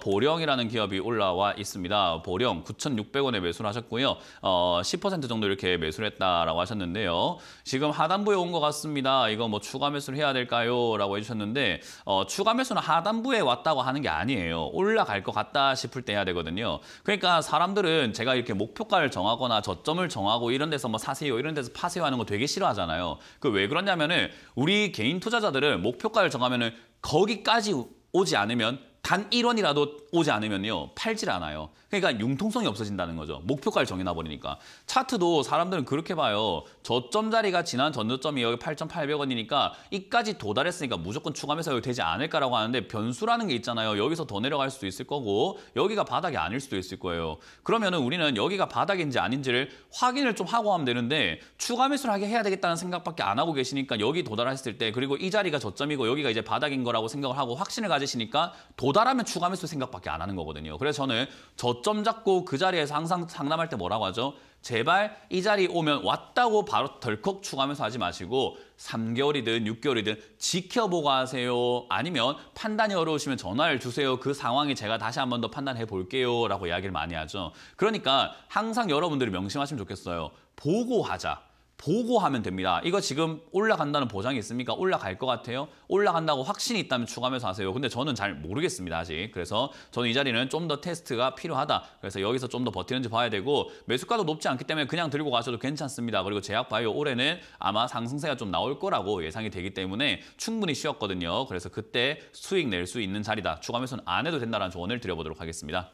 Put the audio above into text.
보령이라는 기업이 올라와 있습니다. 보령 9,600원에 매수를 하셨고요. 어, 10% 정도 이렇게 매수를 했다라고 하셨는데요. 지금 하단부에 온 것 같습니다. 이거 뭐 추가 매수를 해야 될까요? 라고 해주셨는데 어, 추가 매수는 하단부에 왔다고 하는 게 아니에요. 올라갈 것 같다 싶을 때 해야 되거든요. 그러니까 사람들은 제가 이렇게 목표가를 정하거나 저점을 정하고 이런 데서 뭐 사세요, 이런 데서 파세요 하는 거 되게 싫어하잖아요. 그 왜 그러냐면은 우리 개인 투자자들은 목표가를 정하면은 거기까지 오지 않으면 단 1원이라도 오지 않으면요 팔질 않아요. 그러니까 융통성이 없어진다는 거죠. 목표가를 정해놔버리니까. 차트도 사람들은 그렇게 봐요. 저점 자리가 지난 전저점이 여기 8,800원이니까 이까지 도달했으니까 무조건 추가 매수가 되지 않을까라고 하는데 변수라는 게 있잖아요. 여기서 더 내려갈 수도 있을 거고 여기가 바닥이 아닐 수도 있을 거예요. 그러면 은 우리는 여기가 바닥인지 아닌지를 확인을 좀 하고 하면 되는데 추가 매수를 하게 해야 되겠다는 생각밖에 안 하고 계시니까 여기 도달했을 때 그리고 이 자리가 저점이고 여기가 이제 바닥인 거라고 생각을 하고 확신을 가지시니까 도달 모자라면 추가 매수 생각밖에 안 하는 거거든요. 그래서 저는 저점 잡고 그 자리에서 항상 상담할 때 뭐라고 하죠? 제발 이 자리 오면 왔다고 바로 덜컥 추가하면서 하지 마시고 3개월이든 6개월이든 지켜보고 하세요. 아니면 판단이 어려우시면 전화를 주세요. 그 상황이 제가 다시 한번 더 판단해 볼게요. 라고 이야기를 많이 하죠. 그러니까 항상 여러분들이 명심하시면 좋겠어요. 보고 하자. 보고하면 됩니다. 이거 지금 올라간다는 보장이 있습니까? 올라갈 것 같아요? 올라간다고 확신이 있다면 추가하면서 하세요. 근데 저는 잘 모르겠습니다, 아직. 그래서 저는 이 자리는 좀 더 테스트가 필요하다. 그래서 여기서 좀 더 버티는지 봐야 되고 매수가도 높지 않기 때문에 그냥 들고 가셔도 괜찮습니다. 그리고 제약바이오 올해는 아마 상승세가 좀 나올 거라고 예상이 되기 때문에 충분히 쉬었거든요. 그래서 그때 수익 낼 수 있는 자리다. 추가 하면서는안 해도 된다는 조언을 드려보도록 하겠습니다.